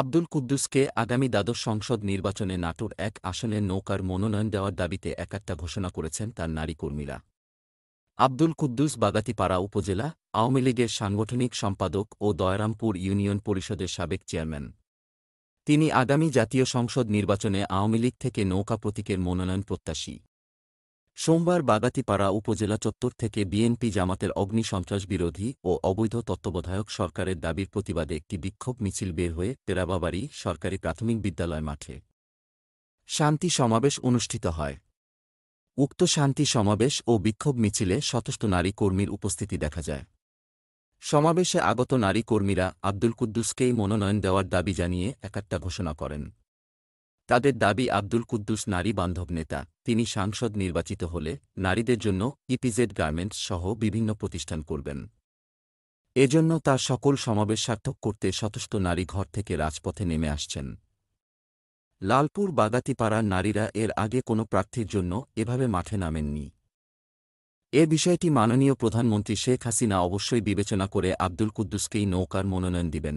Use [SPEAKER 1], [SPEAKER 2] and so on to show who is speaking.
[SPEAKER 1] আব্দুল কুদ্দুসকে আগামী দ্বাদশ সংসদ নির্বাচনে নাটোর এক আসনে নৌকার মনোনয়ন দেওয়ার দাবিতে একাত্তা ঘোষণা করেছেন তার নারী কর্মীরা আব্দুল কুদ্দুস বাগাতিপাড়া উপজেলা আওয়ামী লীগের সাংগঠনিক সম্পাদক ও দয়ারামপুর ইউনিয়ন পরিষদের সাবেক চেয়ারম্যান তিনি আগামী জাতীয় সংসদ নির্বাচনে আওয়ামী লীগ থেকে নৌকা প্রতীকের মনোনয়ন প্রত্যাশী সোমবার বাগাতিপাড়া উপজেলা চত্বর থেকে বিএনপি জামাতের অগ্নি সন্ত্রাস বিরোধী ও অবৈধ তত্ত্বাবধায়ক সরকারের দাবির প্রতিবাদে একটি বিক্ষোভ মিছিল বের হয়ে তেরাবাবাড়ি সরকারি প্রাথমিক বিদ্যালয় মাঠে শান্তি সমাবেশ অনুষ্ঠিত হয় উক্ত শান্তি সমাবেশ ও বিক্ষোভ মিছিলে শতস্থ নারী কর্মীর উপস্থিতি দেখা যায় সমাবেশে আগত নারী কর্মীরা আব্দুল কুদ্দুসকেই মনোনয়ন দেওয়ার দাবি জানিয়ে একাত্তা ঘোষণা করেন তাদের দাবি আব্দুল কুদ্দুস নারী বান্ধব নেতা তিনি সাংসদ নির্বাচিত হলে নারীদের জন্য ইপিজেড গার্মেন্টস সহ বিভিন্ন প্রতিষ্ঠান করবেন এজন্য তার সকল সমাবেশ সার্থক করতে শতস্ত নারী ঘর থেকে রাজপথে নেমে আসছেন লালপুর বাগাতিপাড়ার নারীরা এর আগে কোনো প্রার্থীর জন্য এভাবে মাঠে নামেননি এ বিষয়টি মাননীয় প্রধানমন্ত্রী শেখ হাসিনা অবশ্যই বিবেচনা করে আব্দুল কুদ্দুসকেই নৌকার মনোনয়ন দিবেন